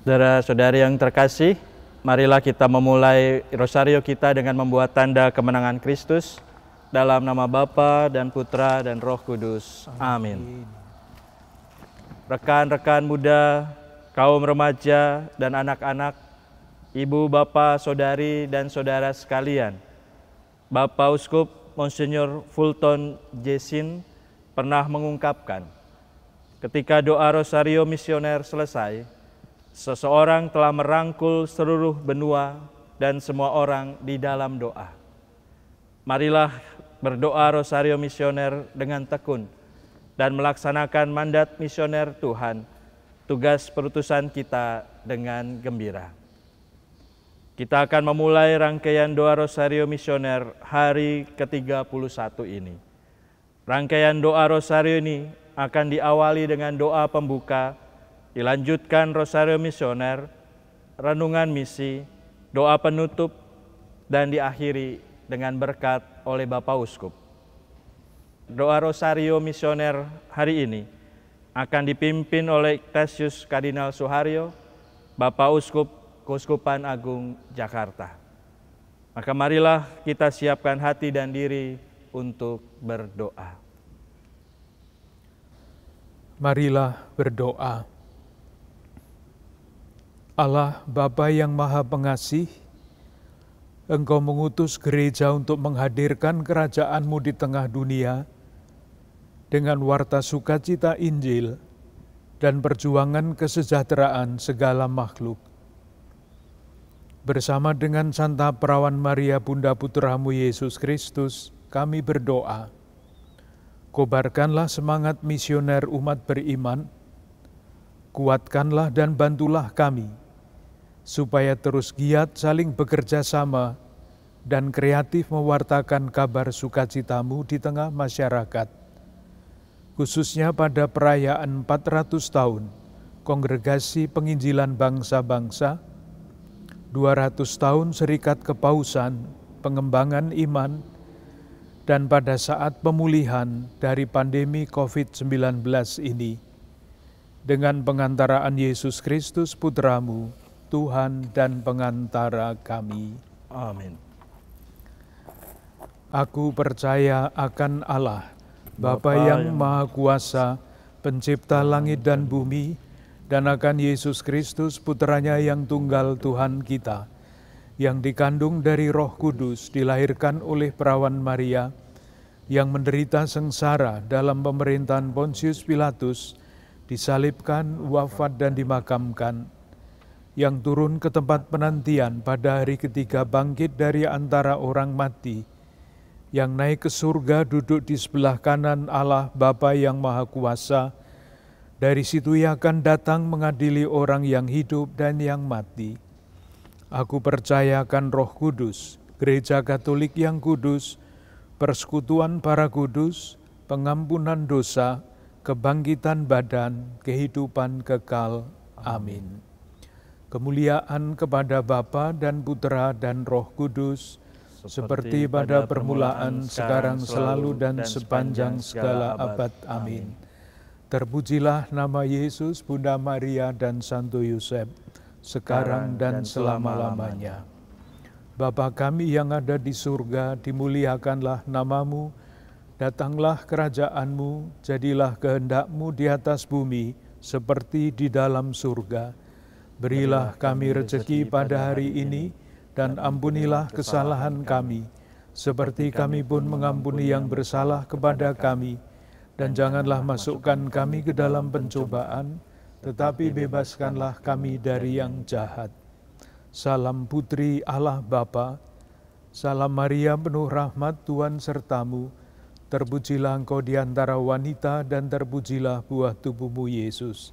Saudara-saudari yang terkasih, marilah kita memulai rosario kita dengan membuat tanda kemenangan Kristus dalam nama Bapa dan Putra dan Roh Kudus. Amin. Rekan-rekan muda, kaum remaja dan anak-anak, ibu, bapa, saudari dan saudara sekalian. Bapak Uskup Monsignor Fulton Jesin pernah mengungkapkan, ketika doa Rosario Misioner selesai, Seseorang telah merangkul seluruh benua dan semua orang di dalam doa. Marilah berdoa Rosario Misioner dengan tekun dan melaksanakan mandat misioner Tuhan, tugas perutusan kita dengan gembira. Kita akan memulai rangkaian doa Rosario Misioner hari ke-31 ini. Rangkaian doa Rosario ini akan diawali dengan doa pembuka dilanjutkan Rosario Misioner, Renungan Misi, doa penutup, dan diakhiri dengan berkat oleh Bapak Uskup. Doa Rosario Misioner hari ini akan dipimpin oleh Tesius Kardinal Suharyo, Bapak Uskup Kuskupan Agung Jakarta. Maka marilah kita siapkan hati dan diri untuk berdoa. Marilah berdoa. Allah Bapa yang Maha Pengasih, Engkau mengutus gereja untuk menghadirkan kerajaan-Mu di tengah dunia dengan warta sukacita Injil dan perjuangan kesejahteraan segala makhluk. Bersama dengan Santa Perawan Maria Bunda Putramu Yesus Kristus, kami berdoa. Kobarkanlah semangat misioner umat beriman, kuatkanlah dan bantulah kami – supaya terus giat saling bekerja sama dan kreatif mewartakan kabar sukacitamu di tengah masyarakat, khususnya pada perayaan 400 tahun Kongregasi Penginjilan Bangsa-Bangsa, 200 tahun Serikat Kepausan, Pengembangan Iman, dan pada saat pemulihan dari pandemi COVID-19 ini, dengan pengantaraan Yesus Kristus Putramu, Tuhan dan pengantara kami. Amin. Aku percaya akan Allah, Bapa yang Maha Kuasa, Pencipta langit dan bumi, dan akan Yesus Kristus, Putranya yang tunggal Tuhan kita, yang dikandung dari Roh Kudus, dilahirkan oleh perawan Maria, yang menderita sengsara dalam pemerintahan Pontius Pilatus, disalibkan, wafat, dan dimakamkan yang turun ke tempat penantian pada hari ketiga bangkit dari antara orang mati, yang naik ke surga duduk di sebelah kanan Allah Bapa yang Maha Kuasa, dari situ ia akan datang mengadili orang yang hidup dan yang mati. Aku percayakan roh kudus, gereja katolik yang kudus, persekutuan para kudus, pengampunan dosa, kebangkitan badan, kehidupan kekal. Amin kemuliaan kepada Bapa dan Putra dan Roh Kudus, seperti pada permulaan, sekarang, selalu, dan sepanjang segala abad. Amin. Terpujilah nama Yesus, Bunda Maria, dan Santo Yosef, sekarang dan selama-lamanya. Bapa kami yang ada di surga, dimuliakanlah namamu, datanglah kerajaanmu, jadilah kehendakmu di atas bumi, seperti di dalam surga. Berilah kami rezeki pada hari ini, dan ampunilah kesalahan kami, seperti kami pun mengampuni yang bersalah kepada kami. Dan janganlah masukkan kami ke dalam pencobaan, tetapi bebaskanlah kami dari yang jahat. Salam Putri Allah Bapa, Salam Maria penuh rahmat Tuhan sertamu, terpujilah engkau di antara wanita dan terpujilah buah tubuhmu Yesus.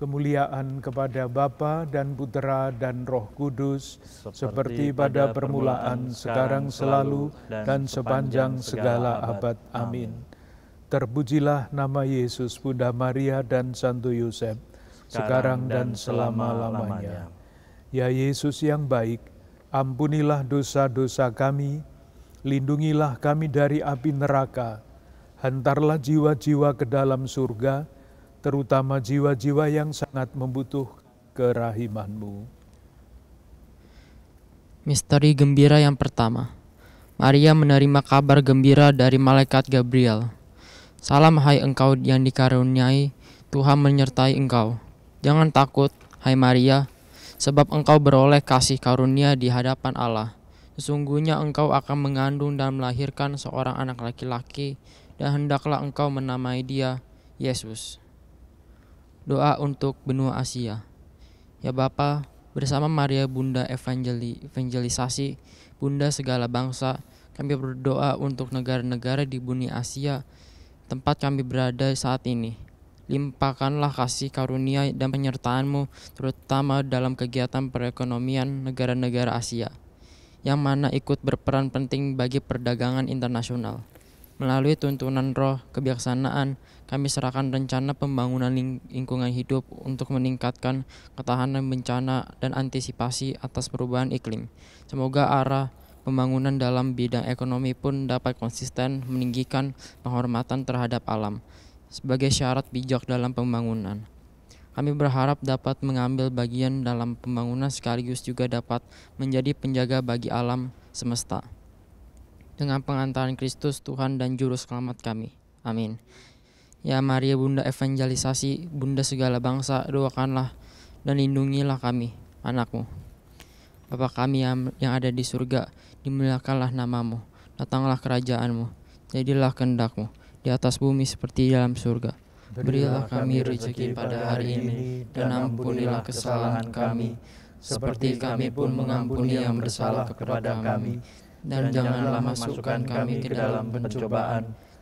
kemuliaan kepada Bapa dan Putera dan Roh Kudus, seperti, seperti pada permulaan, sekarang, selalu, dan sepanjang segala abad. Amin. Terpujilah nama Yesus, Bunda Maria, dan Santo Yosef, sekarang dan selama-lamanya. Ya Yesus yang baik, ampunilah dosa-dosa kami, lindungilah kami dari api neraka, hantarlah jiwa-jiwa ke dalam surga, terutama jiwa-jiwa yang sangat membutuhkan kerahimanmu. Misteri gembira yang pertama. Maria menerima kabar gembira dari malaikat Gabriel. Salam hai engkau yang dikaruniai, Tuhan menyertai engkau. Jangan takut, hai Maria, sebab engkau beroleh kasih karunia di hadapan Allah. Sesungguhnya engkau akan mengandung dan melahirkan seorang anak laki-laki, dan hendaklah engkau menamai dia Yesus. Doa untuk benua Asia. Ya Bapa, bersama Maria Bunda Evangeli, Evangelisasi, Bunda segala bangsa, kami berdoa untuk negara-negara di bumi Asia, tempat kami berada saat ini. Limpahkanlah kasih karunia dan penyertaanmu, terutama dalam kegiatan perekonomian negara-negara Asia, yang mana ikut berperan penting bagi perdagangan internasional melalui tuntunan roh, kebijaksanaan, kami serahkan rencana pembangunan lingkungan hidup untuk meningkatkan ketahanan bencana dan antisipasi atas perubahan iklim. Semoga arah pembangunan dalam bidang ekonomi pun dapat konsisten meninggikan penghormatan terhadap alam sebagai syarat bijak dalam pembangunan. Kami berharap dapat mengambil bagian dalam pembangunan sekaligus juga dapat menjadi penjaga bagi alam semesta. Dengan pengantaran Kristus, Tuhan dan Juru Selamat kami. Amin. Ya Maria ya Bunda Evangelisasi, Bunda segala bangsa, doakanlah dan lindungilah kami, anakmu. Bapa kami yang, yang ada di surga, dimuliakanlah namamu, datanglah kerajaanmu, jadilah kehendakmu, di atas bumi seperti di dalam surga. Berilah kami rezeki pada hari ini, dan ampunilah kesalahan kami, seperti kami pun mengampuni yang bersalah kepada kami. Dan janganlah masukkan kami ke dalam pencobaan,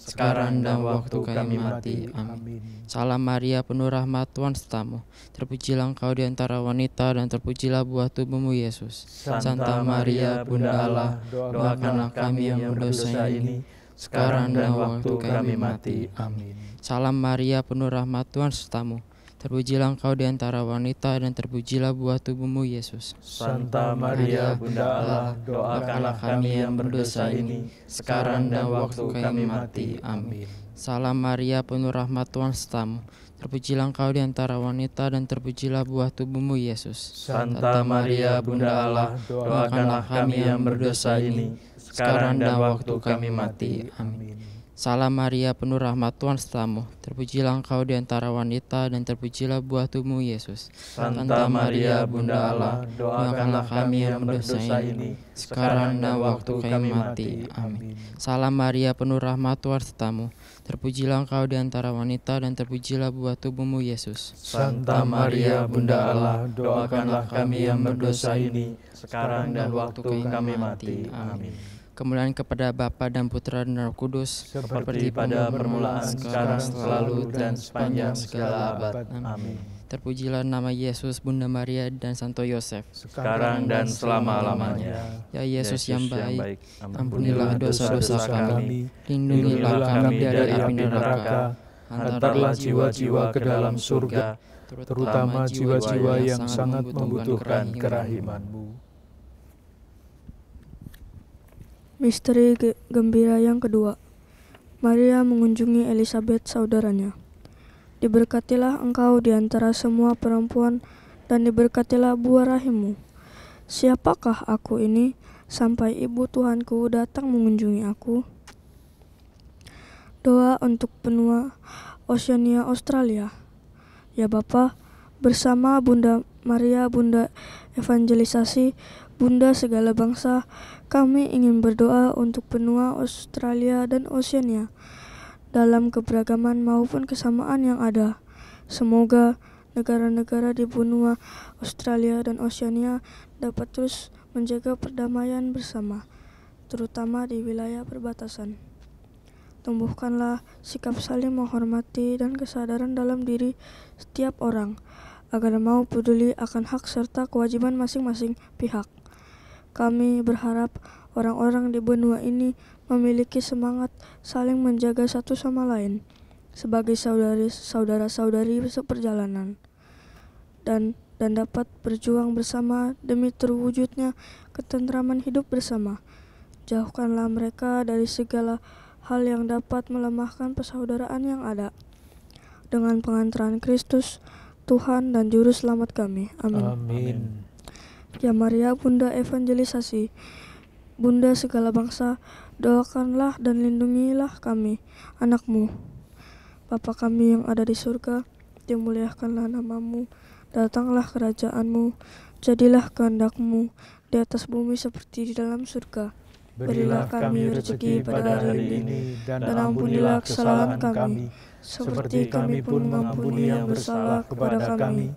sekarang dan waktu kami mati. Amin. Salam Maria, penuh rahmat Tuhan setamu. Terpujilah engkau di antara wanita dan terpujilah buah tubuhmu Yesus. Santa Maria, Bunda Allah, doakanlah kami yang berdosa ini, sekarang dan waktu kami mati. Amin. Salam Maria, penuh rahmat Tuhan setamu Terpujilah engkau di antara wanita dan terpujilah buah tubuhmu Yesus. Santa Maria Bunda Allah, doakanlah kami yang berdosa ini sekarang dan waktu kami mati. Amin. Salam Maria penuh rahmat Tuhan setamu. Terpujilah engkau di antara wanita dan terpujilah buah tubuhmu Yesus. Santa Maria Bunda Allah, doakanlah kami yang berdosa ini sekarang dan waktu kami mati. Amin. Salam Maria penuh rahmat Tuhan setamu. terpujilah engkau di antara wanita dan terpujilah buah tubuhmu Yesus. Santa Maria Bunda Allah, doakanlah kami yang berdosa ini, sekarang dan waktu kami mati. Amin. Salam Maria penuh rahmat Tuhan setamu. terpujilah engkau di antara wanita dan terpujilah buah tubuhmu Yesus. Santa Maria Bunda Allah, doakanlah kami yang berdosa ini, sekarang dan waktu kami mati. Amin kemuliaan kepada Bapa dan Putra dan Roh Kudus, seperti pada permulaan, sekarang, selalu, dan sepanjang segala abad. Amin. Terpujilah nama Yesus, Bunda Maria, dan Santo Yosef, sekarang dan selama-lamanya. Ya Yesus, yang baik, ampunilah dosa-dosa kami, lindungilah kami dari api neraka, hantarlah jiwa-jiwa ke dalam surga, terutama jiwa-jiwa yang sangat membutuhkan kerahimanmu. Misteri ge gembira yang kedua. Maria mengunjungi Elizabeth saudaranya. Diberkatilah engkau di antara semua perempuan dan diberkatilah buah rahimmu. Siapakah aku ini sampai ibu Tuhanku datang mengunjungi aku? Doa untuk penua Oceania Australia. Ya Bapa, bersama Bunda Maria Bunda Evangelisasi, Bunda segala bangsa, kami ingin berdoa untuk benua Australia dan Oceania dalam keberagaman maupun kesamaan yang ada. Semoga negara-negara di benua Australia dan Oceania dapat terus menjaga perdamaian bersama, terutama di wilayah perbatasan. Tumbuhkanlah sikap saling menghormati dan kesadaran dalam diri setiap orang agar mau peduli akan hak serta kewajiban masing-masing pihak. Kami berharap orang-orang di benua ini memiliki semangat saling menjaga satu sama lain sebagai saudari saudara-saudari seperjalanan dan dan dapat berjuang bersama demi terwujudnya ketentraman hidup bersama. Jauhkanlah mereka dari segala hal yang dapat melemahkan persaudaraan yang ada. Dengan pengantaran Kristus, Tuhan dan Juru Selamat kami. Amin. Amin. Ya Maria, Bunda Evangelisasi, Bunda segala bangsa, doakanlah dan lindungilah kami, anakmu. Bapa kami yang ada di surga, dimuliakanlah namamu, datanglah kerajaanmu, jadilah kehendakmu di atas bumi seperti di dalam surga. Berilah kami rezeki pada hari ini, dan ampunilah kesalahan kami, seperti kami pun mengampuni yang bersalah kepada kami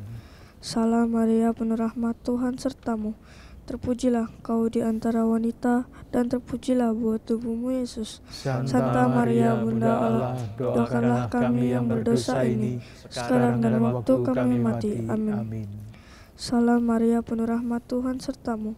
Salam Maria penuh rahmat Tuhan sertamu. Terpujilah kau di antara wanita dan terpujilah buat tubuhmu Yesus. Santa Maria Bunda Allah, doakanlah kami yang berdosa ini sekarang dan waktu kami mati. Amin. Salam Maria penuh rahmat Tuhan sertamu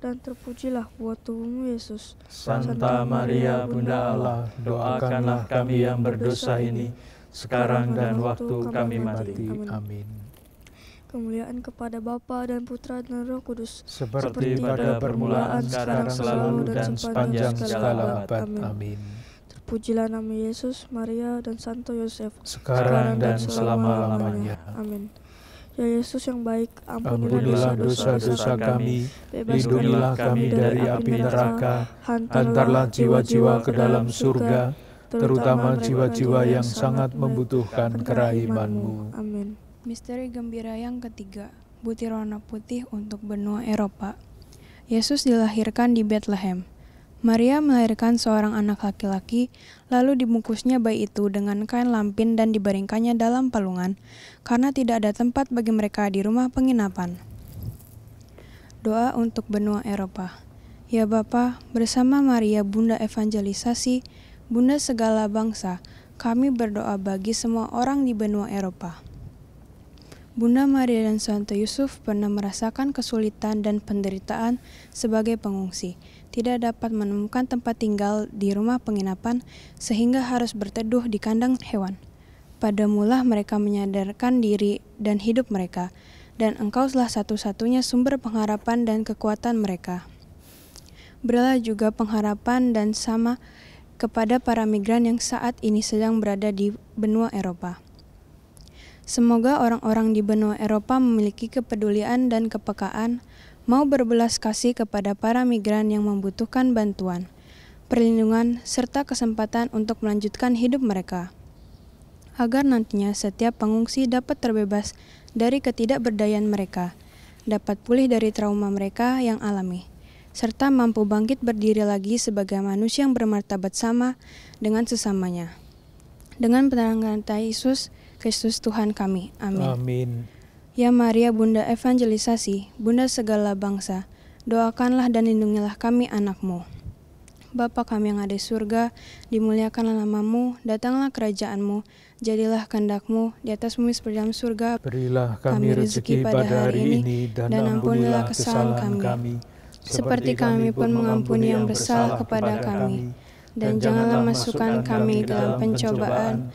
dan terpujilah buah tubuhmu Yesus. Santa Maria Bunda Allah, doakanlah kami yang berdosa ini, sekarang dan waktu kami mati. Amin. Kemuliaan kepada Bapa dan Putra dan Roh Kudus, seperti, pada permulaan, sekarang, selalu, dan sepanjang segala abad. Amin. Terpujilah nama Yesus, Maria, dan Santo Yosef, sekarang, sekarang dan selama-lamanya. Amin. Ya Yesus yang baik, ampunilah dosa-dosa kami, lindungilah kami dari api neraka, hantarlah jiwa-jiwa ke dalam surga, terutama jiwa-jiwa yang sangat membutuhkan kerahimanmu. Amin. Misteri gembira yang ketiga, butir warna putih untuk benua Eropa. Yesus dilahirkan di Bethlehem. Maria melahirkan seorang anak laki-laki, lalu dibungkusnya bayi itu dengan kain lampin dan dibaringkannya dalam palungan, karena tidak ada tempat bagi mereka di rumah penginapan. Doa untuk benua Eropa. Ya Bapa, bersama Maria Bunda Evangelisasi, Bunda segala bangsa, kami berdoa bagi semua orang di benua Eropa. Bunda Maria dan Santo Yusuf pernah merasakan kesulitan dan penderitaan sebagai pengungsi, tidak dapat menemukan tempat tinggal di rumah penginapan sehingga harus berteduh di kandang hewan. Pada mula mereka menyadarkan diri dan hidup mereka, dan engkau salah satu-satunya sumber pengharapan dan kekuatan mereka. Berilah juga pengharapan dan sama kepada para migran yang saat ini sedang berada di benua Eropa Semoga orang-orang di benua Eropa memiliki kepedulian dan kepekaan, mau berbelas kasih kepada para migran yang membutuhkan bantuan, perlindungan, serta kesempatan untuk melanjutkan hidup mereka. Agar nantinya setiap pengungsi dapat terbebas dari ketidakberdayaan mereka, dapat pulih dari trauma mereka yang alami serta mampu bangkit berdiri lagi sebagai manusia yang bermartabat sama dengan sesamanya. Dengan penerangan Yesus, Kristus Tuhan kami. Amin. Amin. Ya Maria Bunda Evangelisasi, Bunda segala bangsa, doakanlah dan lindungilah kami anakmu. Bapa kami yang ada di surga, dimuliakanlah namamu, datanglah kerajaanmu, jadilah kehendakmu di atas bumi seperti dalam surga. Berilah kami, kami rezeki pada hari ini dan, dan ampunilah kesalahan kami, kami seperti kami pun mengampuni yang bersalah kepada kami. Dan janganlah masukkan kami dalam pencobaan,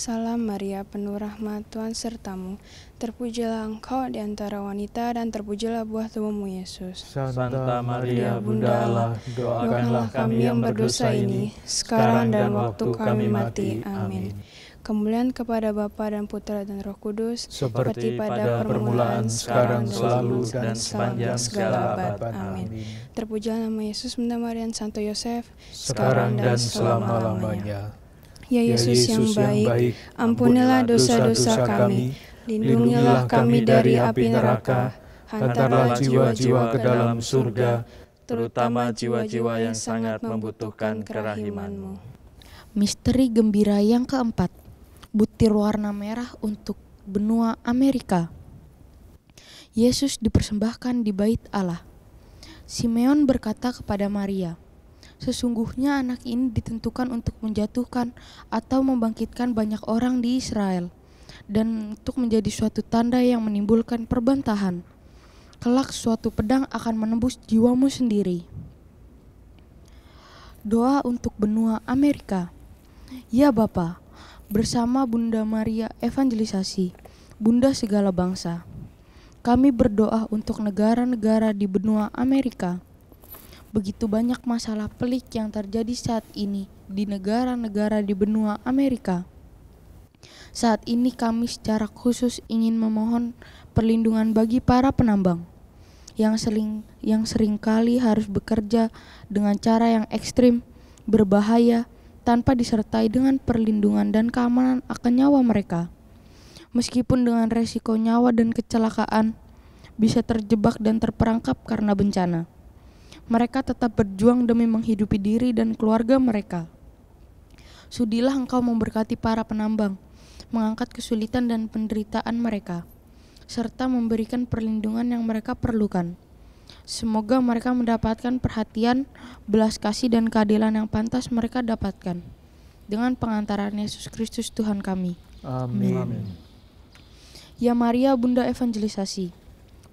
Salam Maria, penuh rahmat Tuhan sertamu. Terpujilah engkau di antara wanita dan terpujilah buah tubuhmu Yesus. Santa Maria, Bunda Allah, doakanlah kami yang berdosa ini, sekarang dan waktu kami mati. Amin. Kemuliaan kepada Bapa dan Putra dan Roh Kudus, seperti pada permulaan, sekarang, selalu, dan sepanjang segala abad. Amin. Terpujilah nama Yesus, Bunda Maria, Santo Yosef, sekarang dan selama-lamanya. Ya, ya Yesus, yang, baik, yang baik, ampunilah dosa-dosa kami, lindungilah kami dari api neraka, hantarlah jiwa-jiwa ke dalam surga, terutama jiwa-jiwa yang sangat membutuhkan kerahimanmu. Misteri gembira yang keempat, butir warna merah untuk benua Amerika. Yesus dipersembahkan di bait Allah. Simeon berkata kepada Maria, Sesungguhnya anak ini ditentukan untuk menjatuhkan atau membangkitkan banyak orang di Israel dan untuk menjadi suatu tanda yang menimbulkan perbantahan. Kelak suatu pedang akan menembus jiwamu sendiri. Doa untuk benua Amerika. Ya Bapa, bersama Bunda Maria Evangelisasi, Bunda segala bangsa. Kami berdoa untuk negara-negara di benua Amerika begitu banyak masalah pelik yang terjadi saat ini di negara-negara di benua Amerika. Saat ini kami secara khusus ingin memohon perlindungan bagi para penambang yang sering yang seringkali harus bekerja dengan cara yang ekstrim, berbahaya, tanpa disertai dengan perlindungan dan keamanan akan nyawa mereka. Meskipun dengan resiko nyawa dan kecelakaan, bisa terjebak dan terperangkap karena bencana mereka tetap berjuang demi menghidupi diri dan keluarga mereka. Sudilah engkau memberkati para penambang, mengangkat kesulitan dan penderitaan mereka, serta memberikan perlindungan yang mereka perlukan. Semoga mereka mendapatkan perhatian, belas kasih, dan keadilan yang pantas mereka dapatkan. Dengan pengantaran Yesus Kristus Tuhan kami. Amin. Amin. Ya Maria, Bunda Evangelisasi,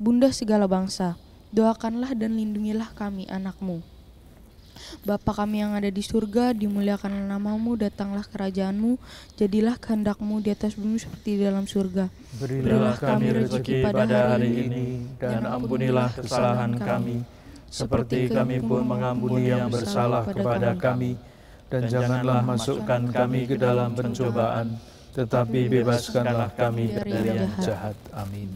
Bunda segala bangsa, Doakanlah dan lindungilah kami anakmu. Bapa kami yang ada di surga, dimuliakanlah namamu, datanglah kerajaanmu, jadilah kehendakmu di atas bumi seperti di dalam surga. Berilah kami rezeki pada hari ini, dan ampunilah kesalahan kami, seperti kami pun mengampuni yang bersalah kepada kami. Dan janganlah masukkan kami ke dalam pencobaan, tetapi bebaskanlah kami dari yang jahat. Amin.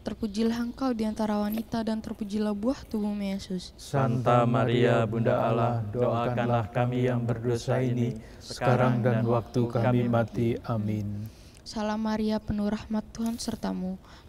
Terpujilah engkau di antara wanita dan terpujilah buah tubuhmu Yesus. Santa Maria Bunda Allah, doakanlah kami yang berdosa ini sekarang dan waktu kami mati. Amin. Salam Maria penuh rahmat Tuhan sertamu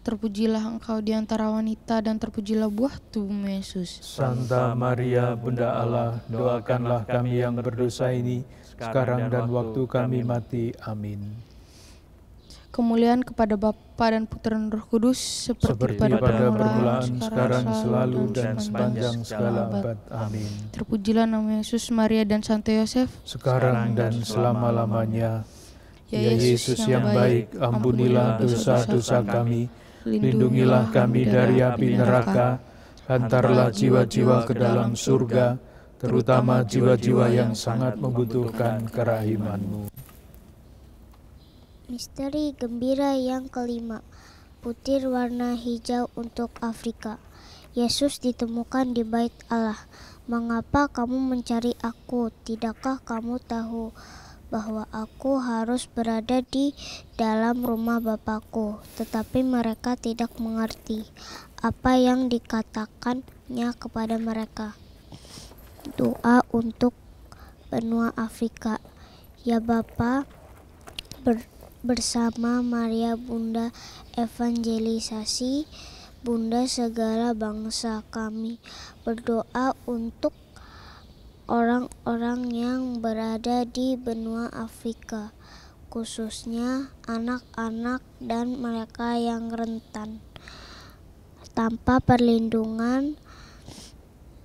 Terpujilah engkau di antara wanita dan terpujilah buah tubuhmu Yesus. Santa Maria Bunda Allah, doakanlah kami yang berdosa ini sekarang dan waktu kami mati. Amin. Kemuliaan kepada Bapa dan Putra dan Roh Kudus seperti, seperti pada, pada permulaan, sekarang, selalu dan sepanjang segala abad. Amin. Terpujilah nama Yesus, Maria dan Santo Yosef sekarang dan selama-lamanya. Ya, ya Yesus yang baik, ampunilah dosa-dosa kami lindungilah kami dari api neraka, hantarlah jiwa-jiwa ke dalam surga, terutama jiwa-jiwa yang sangat membutuhkan kerahimanmu. Misteri gembira yang kelima, putir warna hijau untuk Afrika. Yesus ditemukan di bait Allah. Mengapa kamu mencari aku? Tidakkah kamu tahu bahwa aku harus berada di dalam rumah Bapakku, tetapi mereka tidak mengerti apa yang dikatakannya kepada mereka. Doa untuk benua Afrika. Ya Bapa, ber, bersama Maria Bunda Evangelisasi, Bunda segala bangsa kami berdoa untuk orang-orang yang berada di benua Afrika, khususnya anak-anak dan mereka yang rentan. Tanpa perlindungan,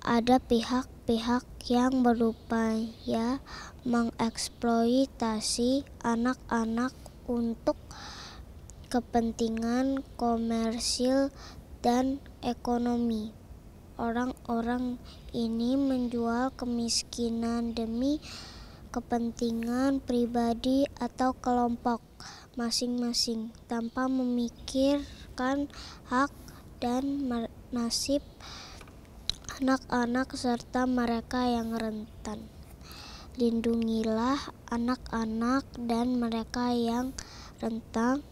ada pihak-pihak yang berupaya mengeksploitasi anak-anak untuk kepentingan komersil dan ekonomi orang-orang ini menjual kemiskinan demi kepentingan pribadi atau kelompok masing-masing tanpa memikirkan hak dan nasib anak-anak serta mereka yang rentan. Lindungilah anak-anak dan mereka yang rentang,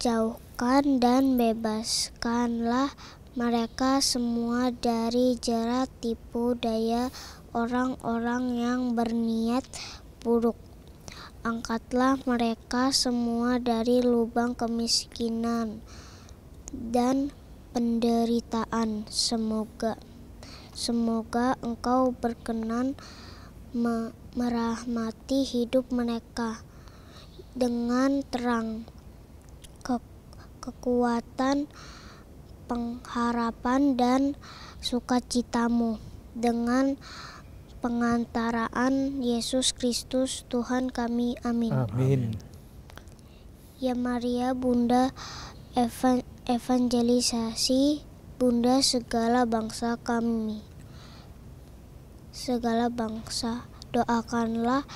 jauhkan dan bebaskanlah mereka semua dari jerat tipu daya orang-orang yang berniat buruk. Angkatlah mereka semua dari lubang kemiskinan dan penderitaan. Semoga semoga engkau berkenan me merahmati hidup mereka dengan terang ke kekuatan pengharapan dan sukacitamu dengan pengantaraan Yesus Kristus Tuhan kami. Amin. Amin. Ya Maria Bunda evan evangelisasi Bunda segala bangsa kami. Segala bangsa doakanlah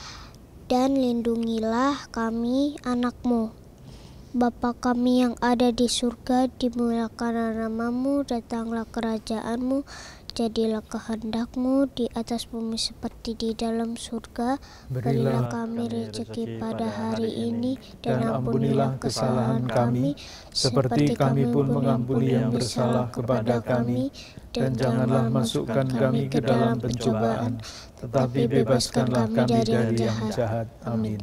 dan lindungilah kami anakmu Bapa kami yang ada di surga, dimuliakan namamu, datanglah kerajaanmu, jadilah kehendakmu di atas bumi seperti di dalam surga. Berilah kami rezeki pada hari ini, dan ampunilah kesalahan kami, seperti kami pun mengampuni yang bersalah kepada kami. Dan janganlah masukkan kami ke dalam pencobaan, tetapi bebaskanlah kami dari yang jahat. Amin.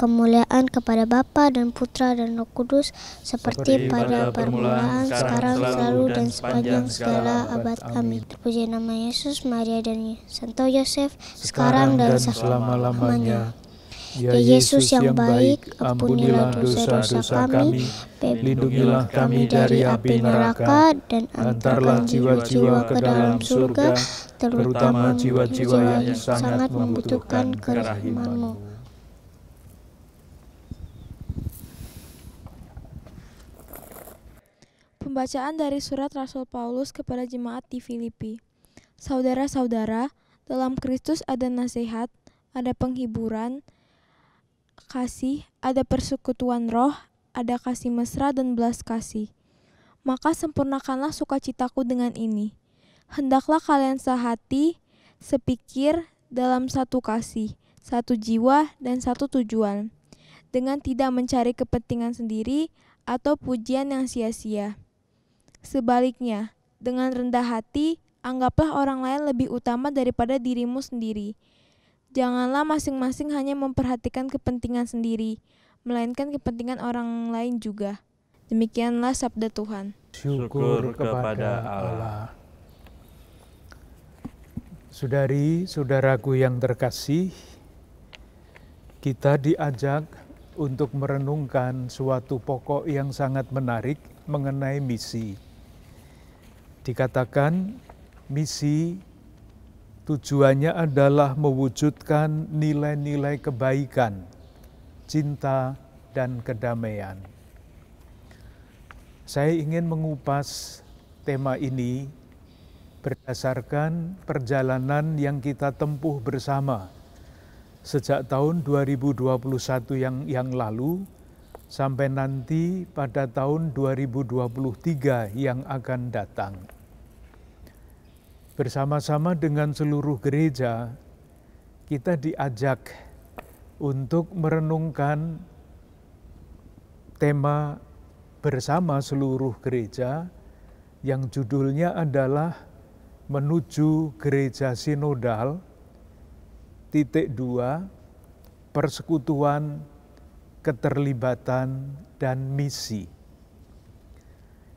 kemuliaan kepada Bapa dan Putra dan Roh Kudus seperti, seperti pada permulaan, sekarang, selalu, dan sepanjang segala abad. kami. Terpuji nama Yesus, Maria dan Santo Yosef, sekarang, sekarang dan selama-lamanya. Ya, ya Yesus yang baik, ampunilah dosa-dosa kami, lindungilah kami dari api neraka, dan antarlah jiwa-jiwa ke dalam surga, terutama jiwa-jiwa yang sangat membutuhkan kerahimanmu. Pembacaan dari surat Rasul Paulus kepada jemaat di Filipi. Saudara-saudara, dalam Kristus ada nasihat, ada penghiburan, kasih, ada persekutuan roh, ada kasih mesra dan belas kasih. Maka sempurnakanlah sukacitaku dengan ini. Hendaklah kalian sehati, sepikir, dalam satu kasih, satu jiwa, dan satu tujuan. Dengan tidak mencari kepentingan sendiri atau pujian yang sia-sia. Sebaliknya, dengan rendah hati, anggaplah orang lain lebih utama daripada dirimu sendiri. Janganlah masing-masing hanya memperhatikan kepentingan sendiri, melainkan kepentingan orang lain juga. Demikianlah sabda Tuhan. Syukur kepada Allah. Saudari, saudaraku yang terkasih, kita diajak untuk merenungkan suatu pokok yang sangat menarik mengenai misi dikatakan misi tujuannya adalah mewujudkan nilai-nilai kebaikan, cinta, dan kedamaian. Saya ingin mengupas tema ini berdasarkan perjalanan yang kita tempuh bersama sejak tahun 2021 yang yang lalu sampai nanti pada tahun 2023 yang akan datang. Bersama-sama dengan seluruh gereja, kita diajak untuk merenungkan tema bersama seluruh gereja yang judulnya adalah menuju gereja sinodal titik dua persekutuan keterlibatan, dan misi.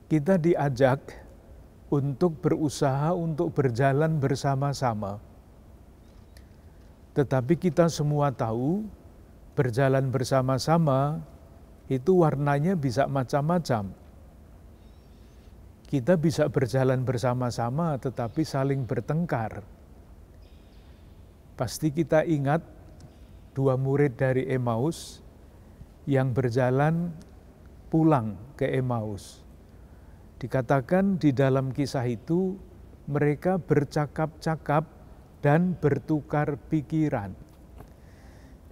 Kita diajak untuk berusaha untuk berjalan bersama-sama. Tetapi kita semua tahu berjalan bersama-sama itu warnanya bisa macam-macam. Kita bisa berjalan bersama-sama tetapi saling bertengkar. Pasti kita ingat dua murid dari Emmaus yang berjalan pulang ke Emmaus. Dikatakan di dalam kisah itu mereka bercakap-cakap dan bertukar pikiran.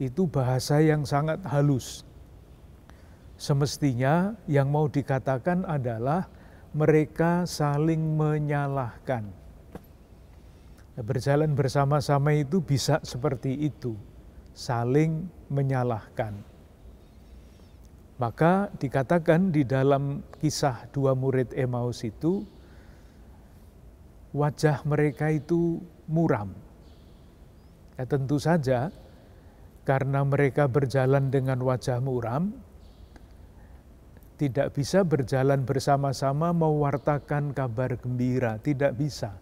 Itu bahasa yang sangat halus. Semestinya yang mau dikatakan adalah mereka saling menyalahkan. Berjalan bersama-sama itu bisa seperti itu, saling menyalahkan. Maka dikatakan di dalam kisah dua murid Emmaus itu, wajah mereka itu muram. Ya, tentu saja, karena mereka berjalan dengan wajah muram, tidak bisa berjalan bersama-sama mewartakan kabar gembira, tidak bisa.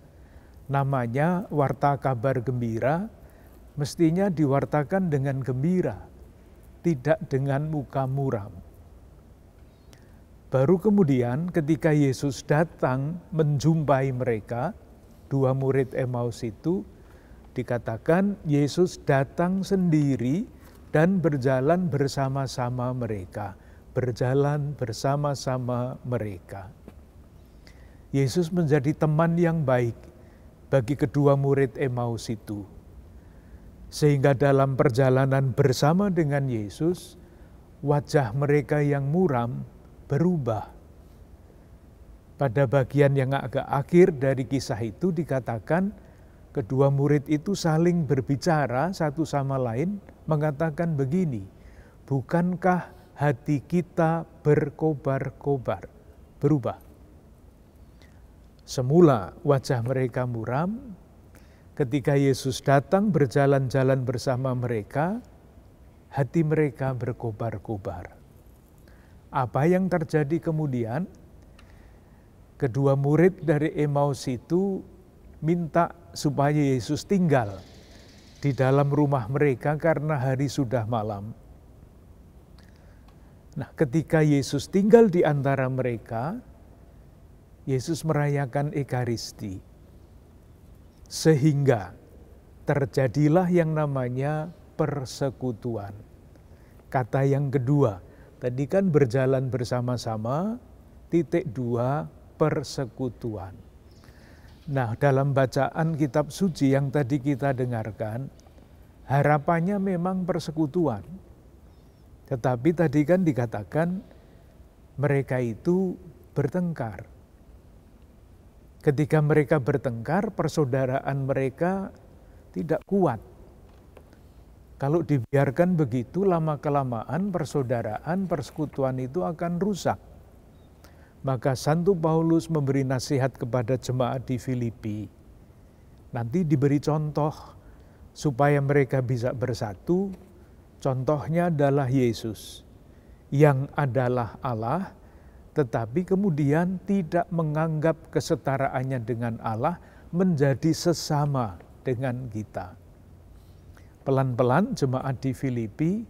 Namanya warta kabar gembira, mestinya diwartakan dengan gembira, tidak dengan muka muram. Baru kemudian ketika Yesus datang menjumpai mereka, dua murid Emmaus itu dikatakan Yesus datang sendiri dan berjalan bersama-sama mereka, berjalan bersama-sama mereka. Yesus menjadi teman yang baik bagi kedua murid Emmaus itu. Sehingga dalam perjalanan bersama dengan Yesus, wajah mereka yang muram berubah. Pada bagian yang agak akhir dari kisah itu dikatakan kedua murid itu saling berbicara satu sama lain mengatakan begini, bukankah hati kita berkobar-kobar, berubah. Semula wajah mereka muram, ketika Yesus datang berjalan-jalan bersama mereka, hati mereka berkobar-kobar. Apa yang terjadi kemudian? Kedua murid dari Emmaus itu minta supaya Yesus tinggal di dalam rumah mereka karena hari sudah malam. Nah, ketika Yesus tinggal di antara mereka, Yesus merayakan Ekaristi. Sehingga terjadilah yang namanya persekutuan. Kata yang kedua, Tadi kan berjalan bersama-sama, titik dua persekutuan. Nah, dalam bacaan kitab suci yang tadi kita dengarkan, harapannya memang persekutuan. Tetapi tadi kan dikatakan mereka itu bertengkar. Ketika mereka bertengkar, persaudaraan mereka tidak kuat. Kalau dibiarkan begitu lama-kelamaan persaudaraan, persekutuan itu akan rusak. Maka Santo Paulus memberi nasihat kepada jemaat di Filipi. Nanti diberi contoh supaya mereka bisa bersatu. Contohnya adalah Yesus yang adalah Allah tetapi kemudian tidak menganggap kesetaraannya dengan Allah menjadi sesama dengan kita. Pelan-pelan jemaat di Filipi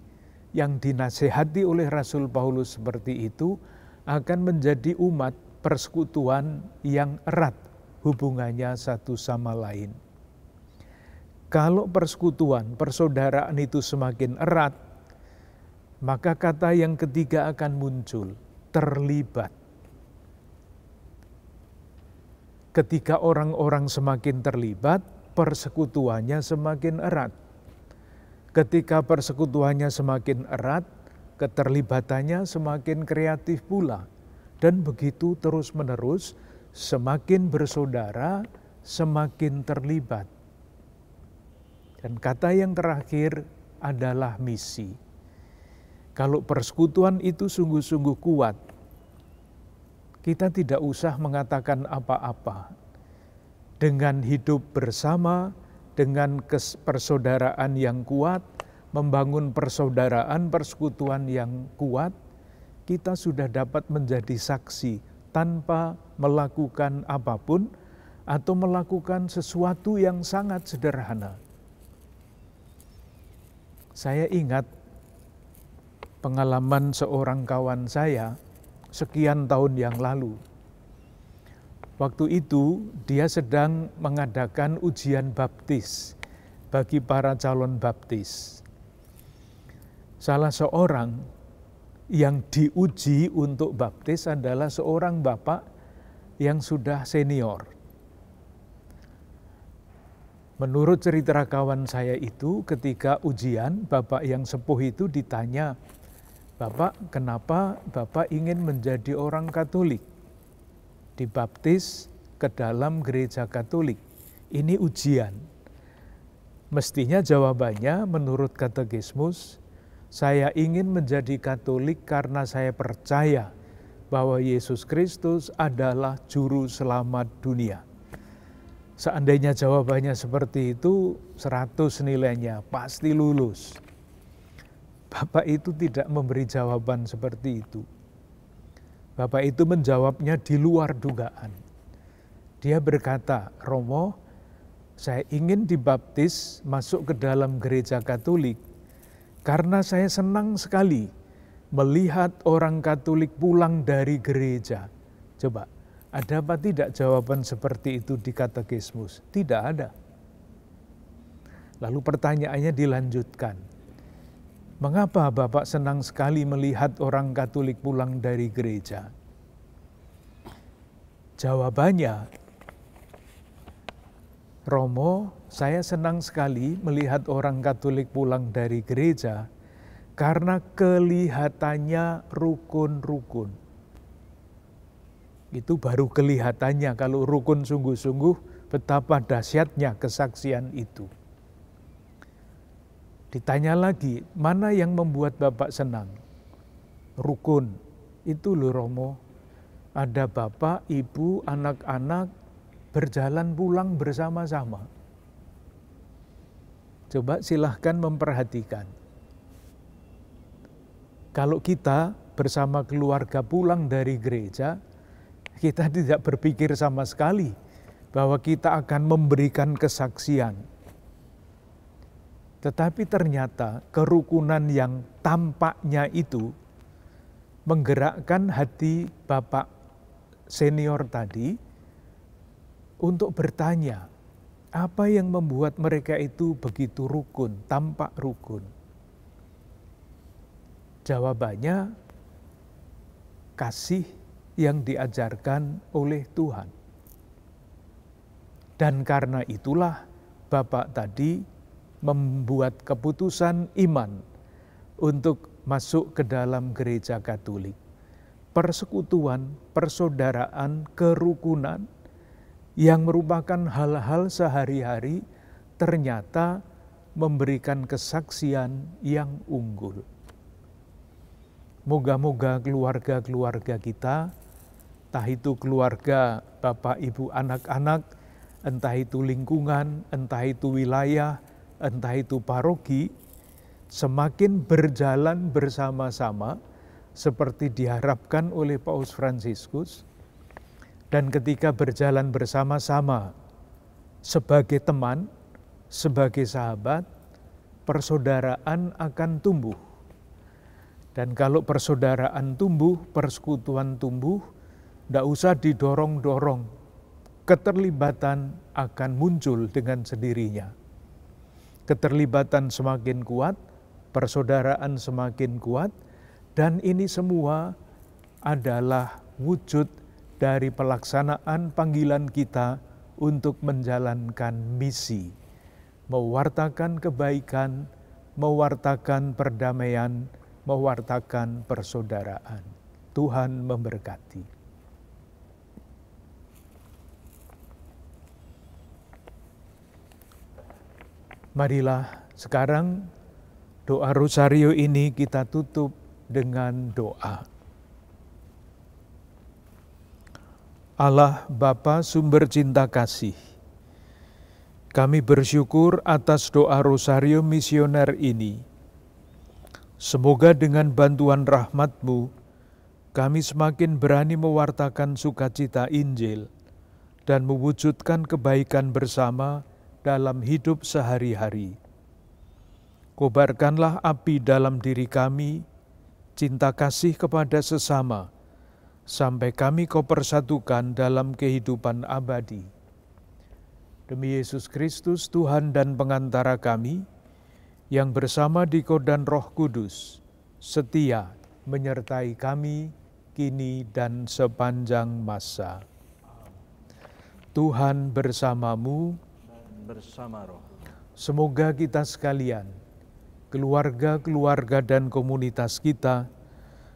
yang dinasehati oleh Rasul Paulus seperti itu akan menjadi umat persekutuan yang erat hubungannya satu sama lain. Kalau persekutuan, persaudaraan itu semakin erat, maka kata yang ketiga akan muncul, terlibat. Ketika orang-orang semakin terlibat, persekutuannya semakin erat. Ketika persekutuannya semakin erat, keterlibatannya semakin kreatif pula. Dan begitu terus-menerus, semakin bersaudara, semakin terlibat. Dan kata yang terakhir adalah misi. Kalau persekutuan itu sungguh-sungguh kuat, kita tidak usah mengatakan apa-apa. Dengan hidup bersama, dengan persaudaraan yang kuat, membangun persaudaraan persekutuan yang kuat, kita sudah dapat menjadi saksi tanpa melakukan apapun atau melakukan sesuatu yang sangat sederhana. Saya ingat pengalaman seorang kawan saya sekian tahun yang lalu. Waktu itu dia sedang mengadakan ujian baptis bagi para calon baptis. Salah seorang yang diuji untuk baptis adalah seorang bapak yang sudah senior. Menurut cerita kawan saya itu ketika ujian bapak yang sepuh itu ditanya, "Bapak, kenapa Bapak ingin menjadi orang Katolik?" dibaptis ke dalam gereja Katolik. Ini ujian. Mestinya jawabannya menurut katekismus, saya ingin menjadi Katolik karena saya percaya bahwa Yesus Kristus adalah juru selamat dunia. Seandainya jawabannya seperti itu, 100 nilainya pasti lulus. Bapak itu tidak memberi jawaban seperti itu. Bapak itu menjawabnya di luar dugaan. Dia berkata, Romo, saya ingin dibaptis masuk ke dalam gereja Katolik karena saya senang sekali melihat orang Katolik pulang dari gereja. Coba, ada apa tidak jawaban seperti itu di katekismus? Tidak ada. Lalu pertanyaannya dilanjutkan Mengapa Bapak senang sekali melihat orang Katolik pulang dari gereja? Jawabannya, Romo, saya senang sekali melihat orang Katolik pulang dari gereja karena kelihatannya rukun-rukun. Itu baru kelihatannya kalau rukun sungguh-sungguh betapa dahsyatnya kesaksian itu. Ditanya lagi, mana yang membuat Bapak senang? Rukun. Itu loh Romo. Ada Bapak, Ibu, anak-anak berjalan pulang bersama-sama. Coba silahkan memperhatikan. Kalau kita bersama keluarga pulang dari gereja, kita tidak berpikir sama sekali bahwa kita akan memberikan kesaksian tetapi ternyata kerukunan yang tampaknya itu menggerakkan hati Bapak senior tadi untuk bertanya, apa yang membuat mereka itu begitu rukun, tampak rukun? Jawabannya, kasih yang diajarkan oleh Tuhan. Dan karena itulah Bapak tadi membuat keputusan iman untuk masuk ke dalam gereja Katolik. Persekutuan, persaudaraan, kerukunan yang merupakan hal-hal sehari-hari ternyata memberikan kesaksian yang unggul. Moga-moga keluarga-keluarga kita, entah itu keluarga, bapak, ibu, anak-anak, entah itu lingkungan, entah itu wilayah, entah itu paroki, semakin berjalan bersama-sama seperti diharapkan oleh Paus Fransiskus dan ketika berjalan bersama-sama sebagai teman, sebagai sahabat, persaudaraan akan tumbuh. Dan kalau persaudaraan tumbuh, persekutuan tumbuh, tidak usah didorong-dorong. Keterlibatan akan muncul dengan sendirinya keterlibatan semakin kuat, persaudaraan semakin kuat, dan ini semua adalah wujud dari pelaksanaan panggilan kita untuk menjalankan misi, mewartakan kebaikan, mewartakan perdamaian, mewartakan persaudaraan. Tuhan memberkati. Marilah sekarang doa rosario ini kita tutup dengan doa. Allah Bapa sumber cinta kasih, kami bersyukur atas doa rosario misioner ini. Semoga dengan bantuan rahmatmu, kami semakin berani mewartakan sukacita Injil dan mewujudkan kebaikan bersama dalam hidup sehari-hari. Kobarkanlah api dalam diri kami, cinta kasih kepada sesama, sampai kami kau persatukan dalam kehidupan abadi. Demi Yesus Kristus, Tuhan dan pengantara kami, yang bersama di dan Roh Kudus, setia menyertai kami kini dan sepanjang masa. Tuhan bersamamu bersama roh. Semoga kita sekalian, keluarga-keluarga dan komunitas kita,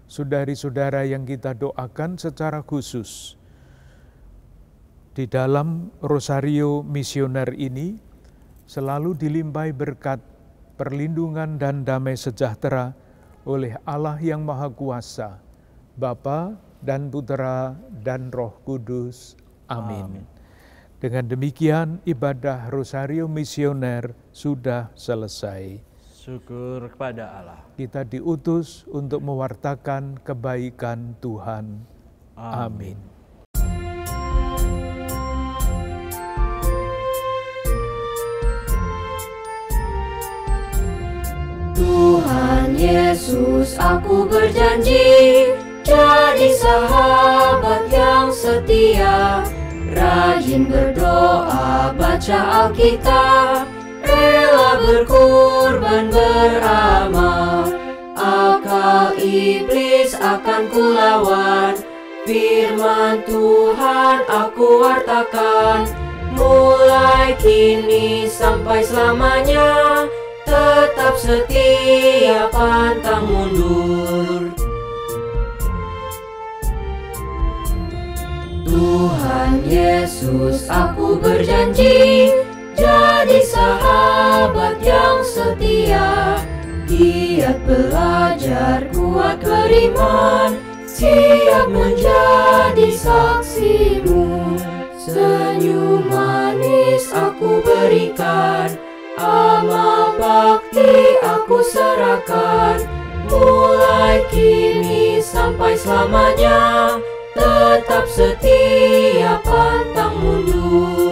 saudari-saudara yang kita doakan secara khusus, di dalam Rosario Misioner ini selalu dilimpai berkat perlindungan dan damai sejahtera oleh Allah yang Maha Kuasa, Bapa dan Putera dan Roh Kudus. Amin. Amin. Dengan demikian ibadah Rosario Misioner sudah selesai. Syukur kepada Allah. Kita diutus untuk mewartakan kebaikan Tuhan. Amin. Amin. Tuhan Yesus, aku berjanji jadi sahabat yang setia rajin berdoa, baca Alkitab, rela berkorban beramal. Akal iblis akan kulawan, firman Tuhan aku wartakan. Mulai kini sampai selamanya, tetap setia pantang mundur. Tuhan Yesus aku berjanji Jadi sahabat yang setia Giat belajar kuat beriman Siap menjadi saksimu Senyum manis aku berikan Amal bakti aku serahkan Mulai kini sampai selamanya tetap setia pantang mundur.